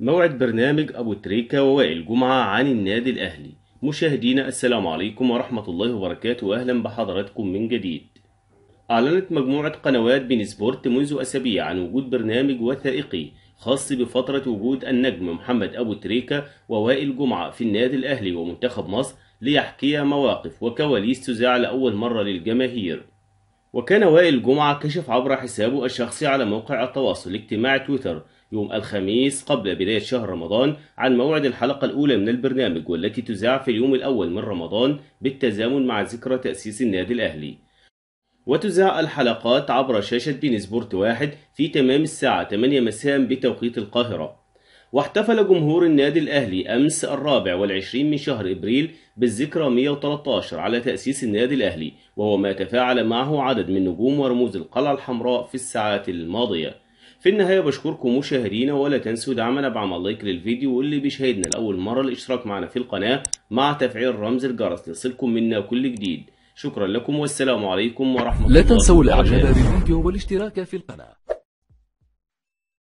موعد برنامج أبو تريكة ووائل جمعة عن النادي الأهلي مشاهدينا السلام عليكم ورحمة الله وبركاته أهلا بحضراتكم من جديد أعلنت مجموعة قنوات بين سبورت منذ أسابيع عن وجود برنامج وثائقي خاص بفترة وجود النجم محمد أبو تريكة ووائل جمعة في النادي الأهلي ومنتخب مصر ليحكي مواقف وكواليس تذاع لأول مرة للجماهير وكان وائل جمعة كشف عبر حسابه الشخصي على موقع التواصل الاجتماعي تويتر يوم الخميس قبل بداية شهر رمضان عن موعد الحلقة الأولى من البرنامج والتي تذاع في اليوم الأول من رمضان بالتزامن مع ذكرى تأسيس النادي الأهلي وتذاع الحلقات عبر شاشة بين سبورت واحد في تمام الساعة 8 مساء بتوقيت القاهرة واحتفل جمهور النادي الأهلي أمس الرابع والعشرين من شهر إبريل بالذكرى 113 على تأسيس النادي الأهلي وهو ما تفاعل معه عدد من نجوم ورموز القلعة الحمراء في الساعات الماضية في النهاية بشكركم مشاهدينا ولا تنسوا دعمنا بعمل لايك للفيديو واللي بيشاهدنا لأول مرة الاشتراك معنا في القناة مع تفعيل رمز الجرس ليصلكم منا كل جديد شكرا لكم والسلام عليكم ورحمة الله لا تنسوا الإعجاب بالفيديو والاشتراك في القناة